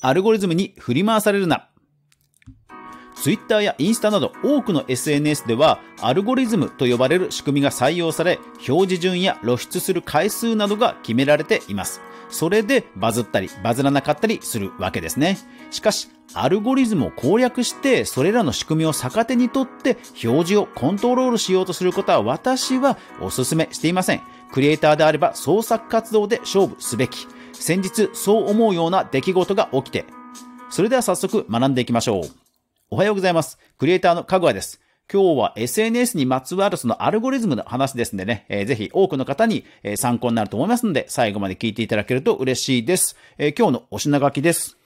アルゴリズムに振り回されるな。Twitter やインスタなど多くの SNS ではアルゴリズムと呼ばれる仕組みが採用され表示順や露出する回数などが決められています。それでバズったりバズらなかったりするわけですね。しかしアルゴリズムを攻略してそれらの仕組みを逆手にとって表示をコントロールしようとすることは私はお勧めしていません。クリエイターであれば創作活動で勝負すべき。先日そう思うような出来事が起きて。それでは早速学んでいきましょう。おはようございます。クリエイターのかぐわです。今日は SNS にまつわるそのアルゴリズムの話ですんでね、えー、ぜひ多くの方に、え参考になると思いますので、最後まで聞いていただけると嬉しいです。えー、今日のお品書きです。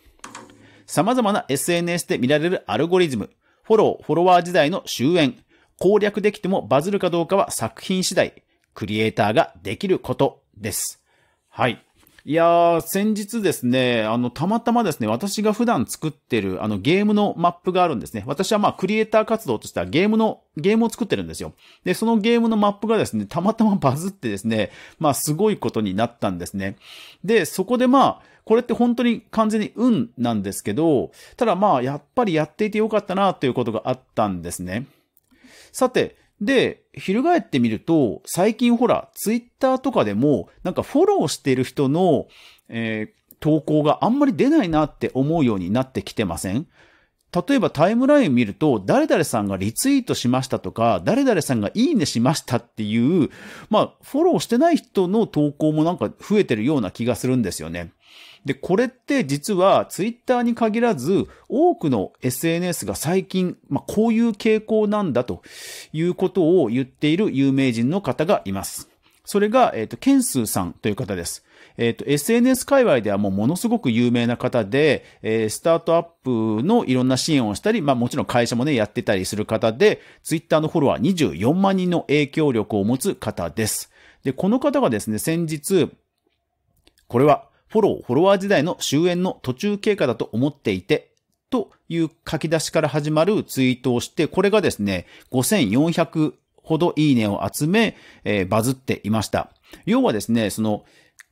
様々な SNS で見られるアルゴリズム、フォロー、フォロワー時代の終焉、攻略できてもバズるかどうかは作品次第、クリエイターができることです。はい。いやー、先日ですね、あの、たまたまですね、私が普段作ってる、あの、ゲームのマップがあるんですね。私はまあ、クリエイター活動としてはゲームの、ゲームを作ってるんですよ。で、そのゲームのマップがですね、たまたまバズってですね、まあ、すごいことになったんですね。で、そこでまあ、これって本当に完全に運なんですけど、ただまあ、やっぱりやっていてよかったな、ということがあったんですね。さて、で、翻ってみると、最近ほら、ツイッターとかでも、なんかフォローしてる人の、えー、投稿があんまり出ないなって思うようになってきてません例えばタイムライン見ると、誰々さんがリツイートしましたとか、誰々さんがいいねしましたっていう、まあ、フォローしてない人の投稿もなんか増えてるような気がするんですよね。で、これって実はツイッターに限らず、多くの SNS が最近、まあ、こういう傾向なんだということを言っている有名人の方がいます。それが、えっ、ー、と、ケンスーさんという方です。えっ、ー、と、SNS 界隈ではもうものすごく有名な方で、えー、スタートアップのいろんな支援をしたり、まあもちろん会社もね、やってたりする方で、ツイッターのフォロワー24万人の影響力を持つ方です。で、この方がですね、先日、これは、フォロー、フォロワー時代の終焉の途中経過だと思っていて、という書き出しから始まるツイートをして、これがですね、5400ほどいいねを集め、えー、バズっていました。要はですね、その、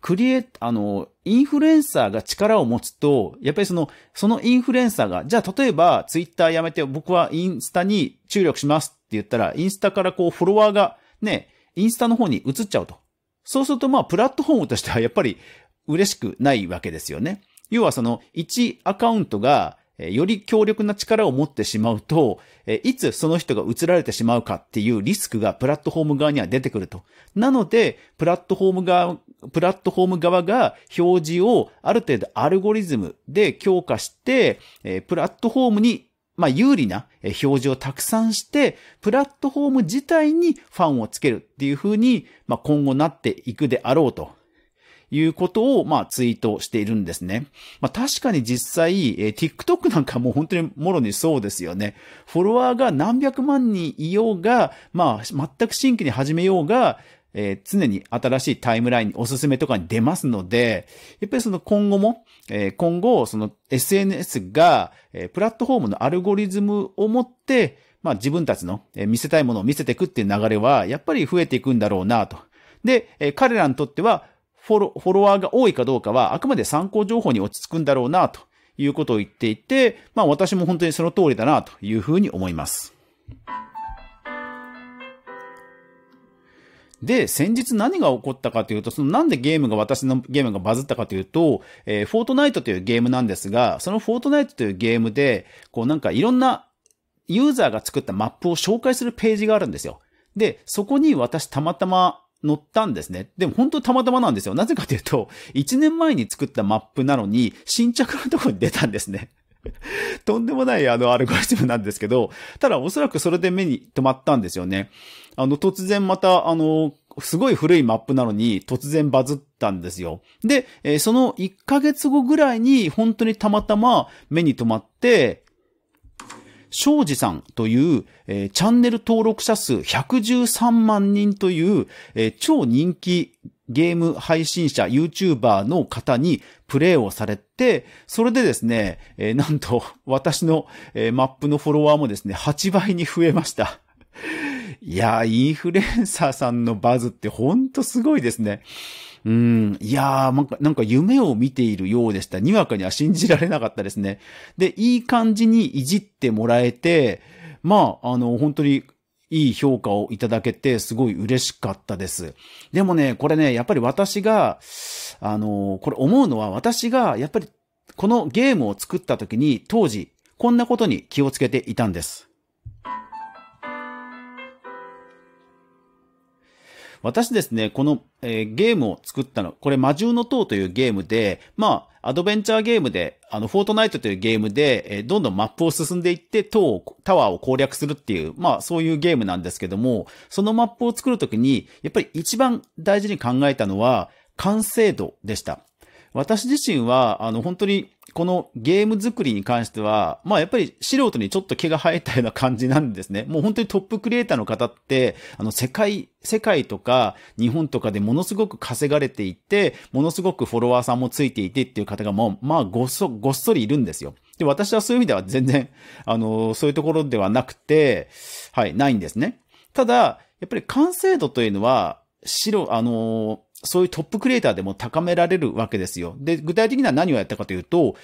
クリエあの、インフルエンサーが力を持つと、やっぱりその、そのインフルエンサーが、じゃあ例えばツイッターやめて僕はインスタに注力しますって言ったら、インスタからこうフォロワーがね、インスタの方に移っちゃうと。そうするとまあプラットフォームとしてはやっぱり嬉しくないわけですよね。要はその1アカウントがえより強力な力を持ってしまうと、えいつその人が移られてしまうかっていうリスクがプラットフォーム側には出てくると。なので、プラットフォーム側、プラットフォーム側が表示をある程度アルゴリズムで強化して、えプラットフォームにまあ、有利な表示をたくさんして、プラットフォーム自体にファンをつけるっていう風に、まあ、今後なっていくであろうということを、まあ、ツイートしているんですね。まあ、確かに実際、えー、TikTok なんかも本当にもろにそうですよね。フォロワーが何百万人いようが、まあ、全く新規に始めようが、えー、常に新しいタイムラインにおすすめとかに出ますので、やっぱりその今後も、えー、今後、その SNS が、えー、プラットフォームのアルゴリズムを持って、まあ自分たちの、えー、見せたいものを見せていくっていう流れは、やっぱり増えていくんだろうなと。で、えー、彼らにとっては、フォロフォロワーが多いかどうかは、あくまで参考情報に落ち着くんだろうな、ということを言っていて、まあ私も本当にその通りだな、というふうに思います。で、先日何が起こったかというと、そのなんでゲームが、私のゲームがバズったかというと、えー、フォートナイトというゲームなんですが、そのフォートナイトというゲームで、こうなんかいろんなユーザーが作ったマップを紹介するページがあるんですよ。で、そこに私たまたま乗ったんですね。でも本当たまたまなんですよ。なぜかというと、1年前に作ったマップなのに、新着のとこに出たんですね。とんでもないあのアルゴリズムなんですけど、ただおそらくそれで目に留まったんですよね。あの、突然また、あの、すごい古いマップなのに突然バズったんですよ。で、その1ヶ月後ぐらいに本当にたまたま目に留まって、庄司さんという、えー、チャンネル登録者数113万人という、えー、超人気ゲーム配信者、YouTuber の方にプレイをされて、それでですね、えー、なんと私の、えー、マップのフォロワーもですね、8倍に増えました。いやー、インフルエンサーさんのバズってほんとすごいですね。うん、いやー、なんか、なんか夢を見ているようでした。にわかには信じられなかったですね。で、いい感じにいじってもらえて、まあ、あの、本当に、いい評価をいただけて、すごい嬉しかったです。でもね、これね、やっぱり私が、あの、これ思うのは、私が、やっぱり、このゲームを作った時に、当時、こんなことに気をつけていたんです。私ですね、この、えー、ゲームを作ったの、これ魔獣の塔というゲームで、まあ、アドベンチャーゲームで、あの、フォートナイトというゲームで、えー、どんどんマップを進んでいって、塔を、タワーを攻略するっていう、まあ、そういうゲームなんですけども、そのマップを作るときに、やっぱり一番大事に考えたのは、完成度でした。私自身は、あの、本当に、このゲーム作りに関しては、まあやっぱり素人にちょっと毛が生えたような感じなんですね。もう本当にトップクリエイターの方って、あの世界、世界とか日本とかでものすごく稼がれていて、ものすごくフォロワーさんもついていてっていう方がもう、まあごっそ、ごっそりいるんですよ。で、私はそういう意味では全然、あの、そういうところではなくて、はい、ないんですね。ただ、やっぱり完成度というのは、白、あのそういうトップクリエイターでも高められるわけですよ。で、具体的には何をやったかというと、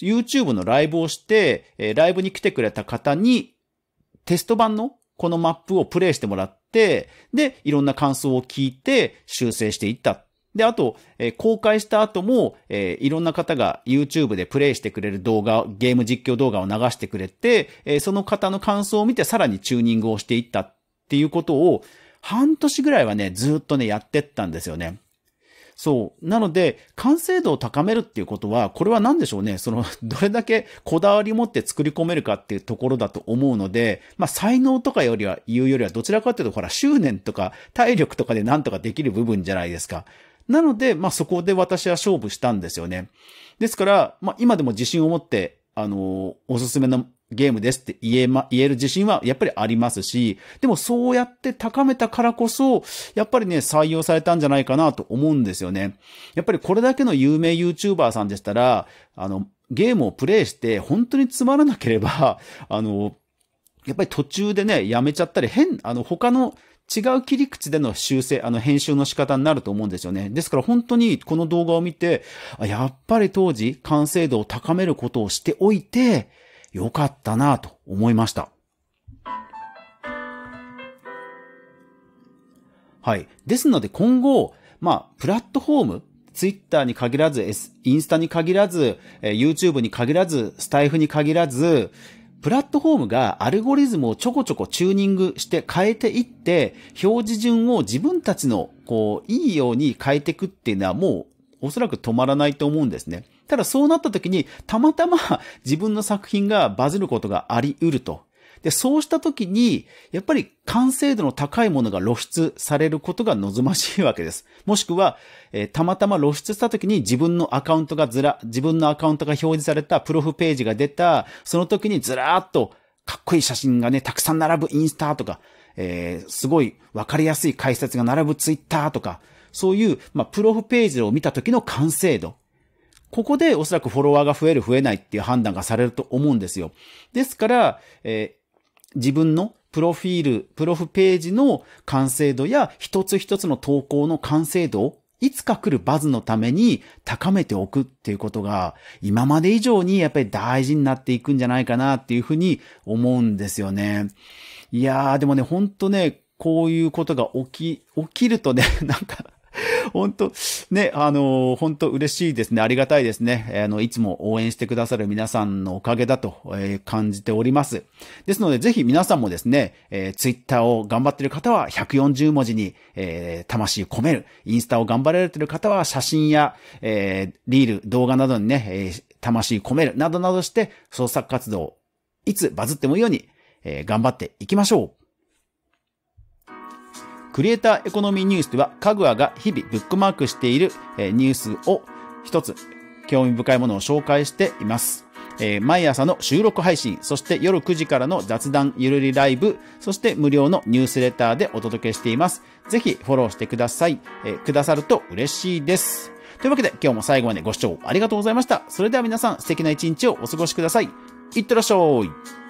YouTube のライブをして、えライブに来てくれた方に、テスト版のこのマップをプレイしてもらって、で、いろんな感想を聞いて修正していった。で、あと、えー、公開した後も、えー、いろんな方が YouTube でプレイしてくれる動画、ゲーム実況動画を流してくれて、えー、その方の感想を見てさらにチューニングをしていったっていうことを、半年ぐらいはね、ずっとね、やってったんですよね。そう。なので、完成度を高めるっていうことは、これは何でしょうね。その、どれだけこだわり持って作り込めるかっていうところだと思うので、まあ、才能とかよりは、言うよりは、どちらかっていうと、ほら、執念とか、体力とかで何とかできる部分じゃないですか。なので、まあ、そこで私は勝負したんですよね。ですから、まあ、今でも自信を持って、あの、おすすめのゲームですって言えま、言える自信はやっぱりありますし、でもそうやって高めたからこそ、やっぱりね、採用されたんじゃないかなと思うんですよね。やっぱりこれだけの有名 YouTuber さんでしたら、あの、ゲームをプレイして本当につまらなければ、あの、やっぱり途中でね、やめちゃったり、変、あの、他の違う切り口での修正、あの、編集の仕方になると思うんですよね。ですから本当にこの動画を見て、やっぱり当時完成度を高めることをしておいて、良かったなぁと思いました。はい。ですので今後、まあ、プラットフォーム、ツイッターに限らず、インスタに限らず、YouTube に限らず、スタイフに限らず、プラットフォームがアルゴリズムをちょこちょこチューニングして変えていって、表示順を自分たちの、こう、いいように変えていくっていうのはもう、おそらく止まらないと思うんですね。ただそうなった時に、たまたま 自分の作品がバズることがあり得ると。で、そうした時に、やっぱり完成度の高いものが露出されることが望ましいわけです。もしくは、えー、たまたま露出した時に自分のアカウントがずら、自分のアカウントが表示されたプロフページが出た、その時にずらーっとかっこいい写真がね、たくさん並ぶインスタとか、えー、すごいわかりやすい解説が並ぶツイッターとか、そういう、まあ、プロフページを見た時の完成度。ここでおそらくフォロワーが増える増えないっていう判断がされると思うんですよ。ですから、えー、自分のプロフィール、プロフページの完成度や一つ一つの投稿の完成度をいつか来るバズのために高めておくっていうことが今まで以上にやっぱり大事になっていくんじゃないかなっていうふうに思うんですよね。いやーでもね、ほんとね、こういうことが起き、起きるとね、なんか、本当ね、あの本当嬉しいですね。ありがたいですね。あの、いつも応援してくださる皆さんのおかげだと、えー、感じております。ですので、ぜひ皆さんもですね、えー、ツイッターを頑張ってる方は140文字に、えー、魂込める。インスタを頑張られてる方は写真や、えー、リール、動画などにね、えー、魂込める。などなどして、創作活動、いつバズってもいいように、えー、頑張っていきましょう。クリエイターエコノミーニュースでは、カグアが日々ブックマークしているニュースを一つ興味深いものを紹介しています。えー、毎朝の収録配信、そして夜9時からの雑談ゆるりライブ、そして無料のニュースレターでお届けしています。ぜひフォローしてください。えー、くださると嬉しいです。というわけで今日も最後までご視聴ありがとうございました。それでは皆さん素敵な一日をお過ごしください。いってらっしゃい。